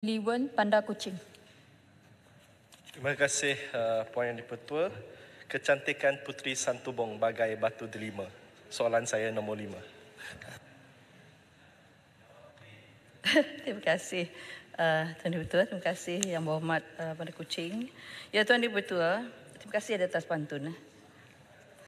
Li Panda kucing. Terima kasih uh, Puan Yang Dipertua. Kecantikan Puteri Santubong bagai batu delima. Soalan saya nombor lima. terima kasih uh, Tuan Dipertua. Terima kasih Yang Berhormat uh, Panda kucing. Ya Tuan Dipertua, terima kasih ada atas pantun. Eh.